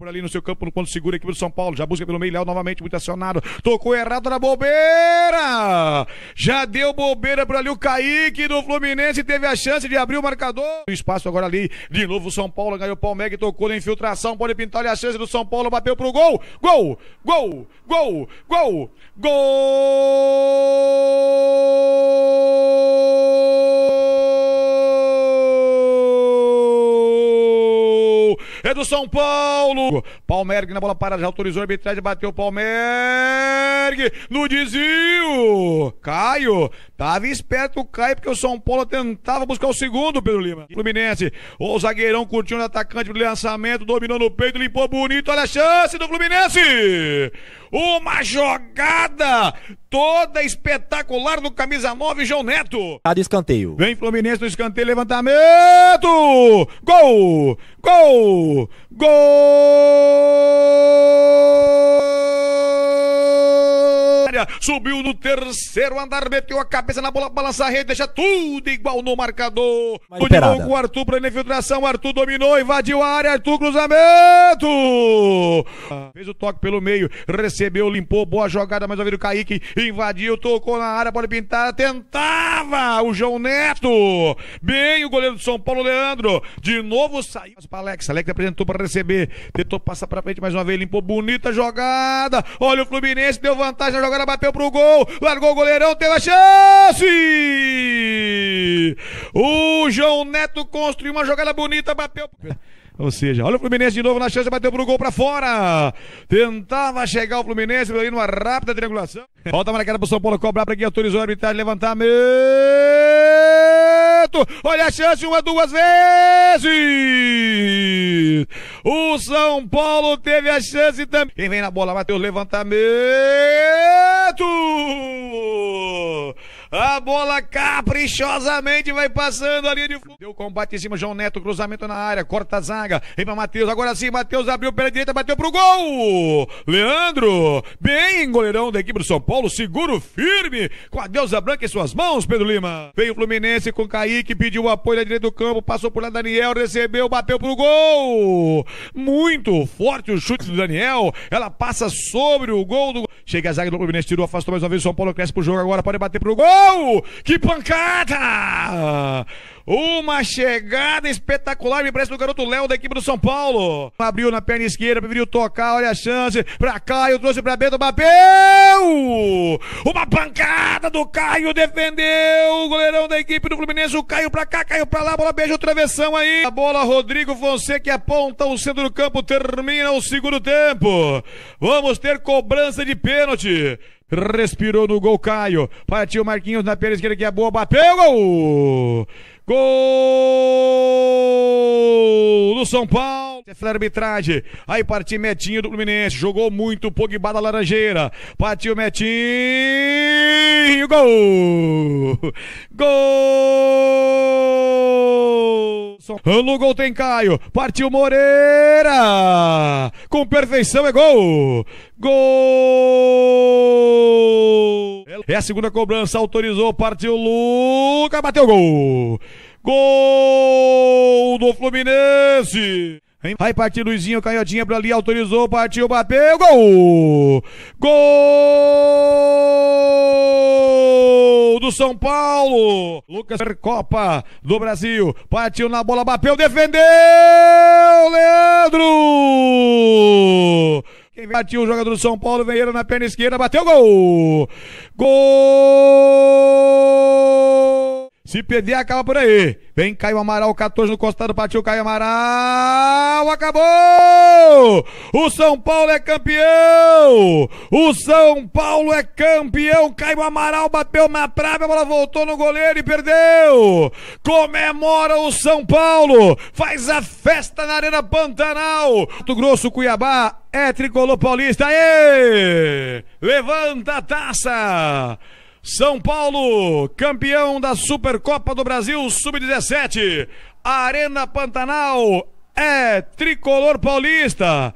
por ali no seu campo, no ponto seguro, equipe do São Paulo. Já busca pelo meio, Léo novamente, muito acionado. Tocou errado na bobeira! Já deu bobeira por ali o Kaique do Fluminense, teve a chance de abrir o marcador. O espaço agora ali, de novo o São Paulo ganhou o Palmeiras, tocou na infiltração, pode pintar ali a chance do São Paulo, bateu pro gol! Gol! Gol! Gol! Gol! Gol! é do São Paulo. Palmeiras na bola parada, já autorizou a arbitragem, bateu o Palmeiras. Fred no Caio, tava esperto o Caio, porque o São Paulo tentava buscar o segundo, Pedro Lima. Fluminense, o zagueirão curtiu o atacante do lançamento, dominou no peito, limpou bonito, olha a chance do Fluminense. Uma jogada toda espetacular do camisa 9, João Neto. A de escanteio. Vem Fluminense no escanteio, levantamento. Gol! Gol! Gol! subiu no terceiro andar, meteu a cabeça na bola, balança a rede, deixa tudo igual no marcador. De novo, o Arthur pra infiltração, Arthur dominou, invadiu a área, Arthur cruzamento! Fez o toque pelo meio, recebeu, limpou, boa jogada, mais uma vez o Kaique, invadiu, tocou na área, pode pintar, tentava o João Neto. Bem, o goleiro do São Paulo, Leandro, de novo saiu para Alex, Alex apresentou para receber, tentou passar para frente mais uma vez, limpou, bonita jogada. Olha o Fluminense, deu vantagem na jogada, bateu pro gol, largou o goleirão, teve a chance! O João Neto construiu uma jogada bonita, bateu. Ou seja, olha o Fluminense de novo na chance, bateu pro gol pra fora. Tentava chegar o Fluminense ali numa rápida triangulação. Volta marcada pro São Paulo cobrar pra quem autorizou a arbitragem levantamento, Olha a chance, uma, duas vezes! O São Paulo teve a chance também. Quem vem na bola, bateu levantamento! A bola caprichosamente vai passando ali de fundo. Deu combate em cima, João Neto, cruzamento na área, corta a zaga. Vem pra Matheus, agora sim, Matheus abriu pela direita, bateu pro gol. Leandro, bem goleirão da equipe do São Paulo, seguro, firme, com a deusa branca em suas mãos, Pedro Lima. Veio o Fluminense com Kaique, pediu apoio da direita do campo, passou por lá Daniel, recebeu, bateu pro gol. Muito forte o chute do Daniel, ela passa sobre o gol do... Chega a zaga do Fluminense, tirou, afastou mais uma vez, o São Paulo cresce pro jogo agora, pode bater pro gol gol! Que pancada! Uma chegada espetacular, me parece, do garoto Léo da equipe do São Paulo. Abriu na perna esquerda, preferiu tocar, olha a chance. Pra Caio, trouxe pra Bento, bateu! Uma pancada do Caio, defendeu o goleirão da equipe do Fluminense. O Caio pra cá, Caio pra lá, bola beija o travessão aí. A bola, Rodrigo Fonseca aponta o centro do campo, termina o segundo tempo. Vamos ter cobrança de pênalti. Respirou no gol, Caio. Partiu Marquinhos na perna esquerda que é boa. Bateu, gol! Gol do São Paulo! Foi arbitragem. Aí partiu Metinho do Fluminense. Jogou muito o Pogba da Laranjeira. Partiu Metinho. Gol! Gol! No gol tem Caio. Partiu Moreira. Com perfeição é gol. Gol! É a segunda cobrança. Autorizou. Partiu Luca. Bateu gol. Gol do Fluminense. Vai partir Luizinho, canhotinha pra ali, autorizou, partiu, bateu, gol! Gol do São Paulo! Lucas Copa do Brasil, partiu na bola, bateu, defendeu! Leandro! Quem partiu o jogador do São Paulo, Vieira na perna esquerda, bateu, gol! Gol! Se perder, acaba por aí. Vem Caio Amaral, 14 no costado, partiu Caio Amaral. Acabou! O São Paulo é campeão! O São Paulo é campeão! Caio Amaral bateu na trave, a bola voltou no goleiro e perdeu! Comemora o São Paulo! Faz a festa na Arena Pantanal! Mato Grosso, Cuiabá, é tricolor paulista. Aê! Levanta a taça! São Paulo, campeão da Supercopa do Brasil Sub-17. Arena Pantanal é tricolor paulista.